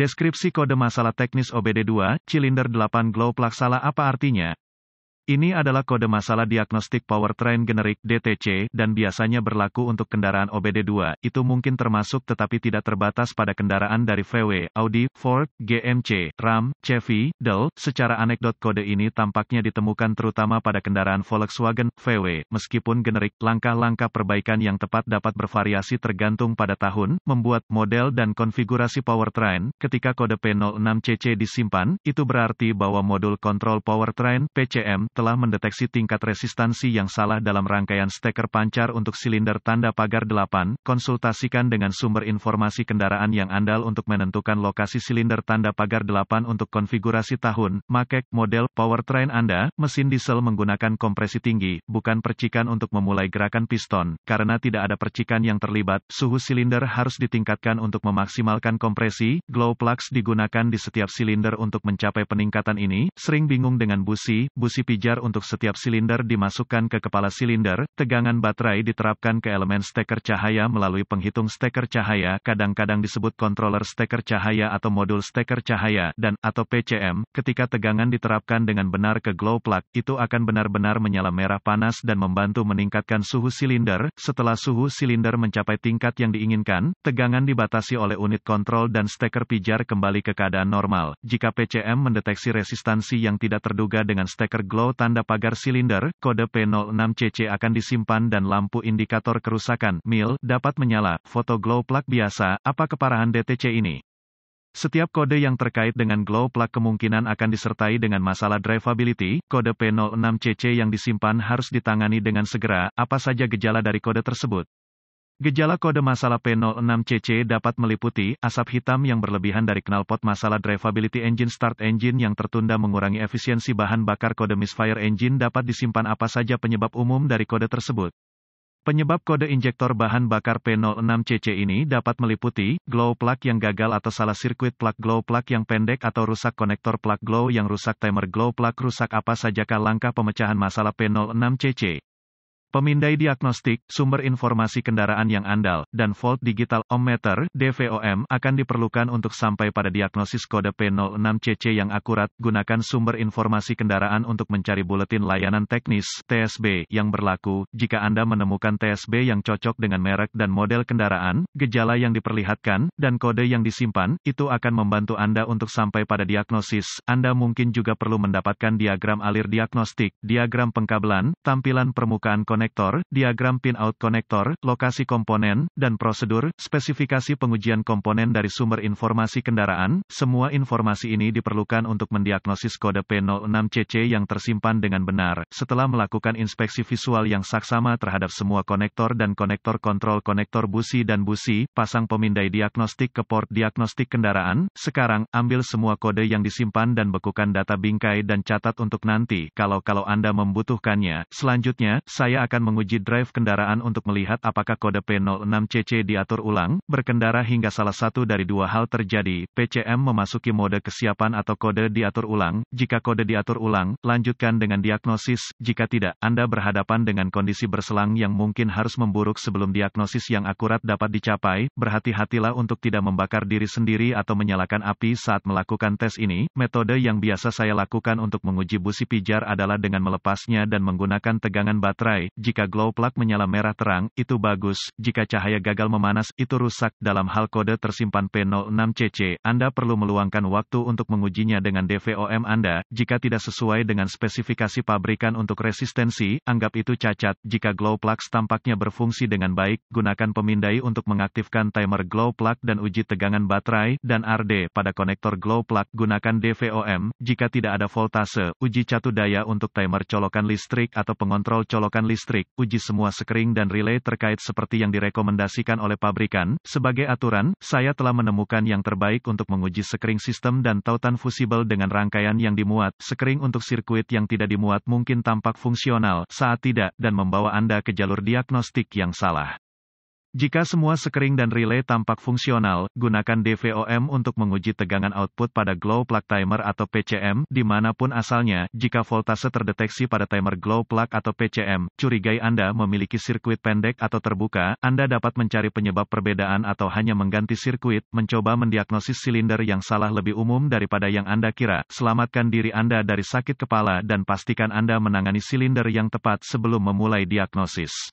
Deskripsi kode masalah teknis OBD2, silinder 8 glow plaksala apa artinya? Ini adalah kode masalah diagnostik powertrain generik DTC dan biasanya berlaku untuk kendaraan OBD2. Itu mungkin termasuk tetapi tidak terbatas pada kendaraan dari VW, Audi, Ford, GMC, Ram, Chevy, Dell. Secara anekdot kode ini tampaknya ditemukan terutama pada kendaraan Volkswagen, VW. Meskipun generik, langkah-langkah perbaikan yang tepat dapat bervariasi tergantung pada tahun, membuat model dan konfigurasi powertrain. Ketika kode P06CC disimpan, itu berarti bahwa modul kontrol powertrain PCM telah mendeteksi tingkat resistansi yang salah dalam rangkaian steker pancar untuk silinder tanda pagar 8. Konsultasikan dengan sumber informasi kendaraan yang andal untuk menentukan lokasi silinder tanda pagar 8 untuk konfigurasi tahun, makek, model, powertrain Anda. Mesin diesel menggunakan kompresi tinggi, bukan percikan untuk memulai gerakan piston, karena tidak ada percikan yang terlibat. Suhu silinder harus ditingkatkan untuk memaksimalkan kompresi. Glow plugs digunakan di setiap silinder untuk mencapai peningkatan ini. Sering bingung dengan busi, busi pijat wajar untuk setiap silinder dimasukkan ke kepala silinder, tegangan baterai diterapkan ke elemen steker cahaya melalui penghitung steker cahaya kadang-kadang disebut controller steker cahaya atau modul steker cahaya dan atau PCM, ketika tegangan diterapkan dengan benar ke glow plug, itu akan benar-benar menyala merah panas dan membantu meningkatkan suhu silinder, setelah suhu silinder mencapai tingkat yang diinginkan, tegangan dibatasi oleh unit kontrol dan steker pijar kembali ke keadaan normal. Jika PCM mendeteksi resistansi yang tidak terduga dengan steker glow tanda pagar silinder, kode P06CC akan disimpan dan lampu indikator kerusakan (MIL) dapat menyala. Foto glow plug biasa, apa keparahan DTC ini? Setiap kode yang terkait dengan glow plug kemungkinan akan disertai dengan masalah drivability, kode P06CC yang disimpan harus ditangani dengan segera, apa saja gejala dari kode tersebut. Gejala kode masalah P06CC dapat meliputi asap hitam yang berlebihan dari knalpot masalah drivability engine start engine yang tertunda mengurangi efisiensi bahan bakar kode misfire engine dapat disimpan apa saja penyebab umum dari kode tersebut. Penyebab kode injektor bahan bakar P06CC ini dapat meliputi glow plug yang gagal atau salah sirkuit plug glow plug yang pendek atau rusak konektor plug glow yang rusak timer glow plug rusak apa sajakah langkah pemecahan masalah P06CC. Pemindai diagnostik, sumber informasi kendaraan yang andal, dan volt digital, ohmmeter, DVOM, akan diperlukan untuk sampai pada diagnosis kode P06CC yang akurat, gunakan sumber informasi kendaraan untuk mencari buletin layanan teknis, TSB, yang berlaku, jika Anda menemukan TSB yang cocok dengan merek dan model kendaraan, gejala yang diperlihatkan, dan kode yang disimpan, itu akan membantu Anda untuk sampai pada diagnosis, Anda mungkin juga perlu mendapatkan diagram alir diagnostik, diagram pengkabelan, tampilan permukaan konek, konektor, diagram pinout konektor, lokasi komponen, dan prosedur, spesifikasi pengujian komponen dari sumber informasi kendaraan, semua informasi ini diperlukan untuk mendiagnosis kode P06CC yang tersimpan dengan benar. Setelah melakukan inspeksi visual yang saksama terhadap semua konektor dan konektor kontrol konektor busi dan busi, pasang pemindai diagnostik ke port diagnostik kendaraan, sekarang, ambil semua kode yang disimpan dan bekukan data bingkai dan catat untuk nanti, kalau-kalau Anda membutuhkannya. Selanjutnya, saya akan akan menguji drive kendaraan untuk melihat apakah kode P06CC diatur ulang, berkendara hingga salah satu dari dua hal terjadi, PCM memasuki mode kesiapan atau kode diatur ulang, jika kode diatur ulang, lanjutkan dengan diagnosis, jika tidak, Anda berhadapan dengan kondisi berselang yang mungkin harus memburuk sebelum diagnosis yang akurat dapat dicapai, berhati-hatilah untuk tidak membakar diri sendiri atau menyalakan api saat melakukan tes ini, metode yang biasa saya lakukan untuk menguji busi pijar adalah dengan melepasnya dan menggunakan tegangan baterai, jika glow plug menyala merah terang, itu bagus, jika cahaya gagal memanas, itu rusak. Dalam hal kode tersimpan P06CC, Anda perlu meluangkan waktu untuk mengujinya dengan DVOM Anda, jika tidak sesuai dengan spesifikasi pabrikan untuk resistensi, anggap itu cacat. Jika glow plug tampaknya berfungsi dengan baik, gunakan pemindai untuk mengaktifkan timer glow plug dan uji tegangan baterai, dan RD pada konektor glow plug, gunakan DVOM, jika tidak ada voltase, uji catu daya untuk timer colokan listrik atau pengontrol colokan listrik listrik, uji semua sekering dan relay terkait seperti yang direkomendasikan oleh pabrikan. Sebagai aturan, saya telah menemukan yang terbaik untuk menguji sekering sistem dan tautan fusible dengan rangkaian yang dimuat. Sekering untuk sirkuit yang tidak dimuat mungkin tampak fungsional saat tidak, dan membawa Anda ke jalur diagnostik yang salah. Jika semua sekering dan relay tampak fungsional, gunakan DVOM untuk menguji tegangan output pada glow plug timer atau PCM, dimanapun asalnya. Jika voltase terdeteksi pada timer glow plug atau PCM, curigai Anda memiliki sirkuit pendek atau terbuka, Anda dapat mencari penyebab perbedaan atau hanya mengganti sirkuit, mencoba mendiagnosis silinder yang salah lebih umum daripada yang Anda kira. Selamatkan diri Anda dari sakit kepala dan pastikan Anda menangani silinder yang tepat sebelum memulai diagnosis.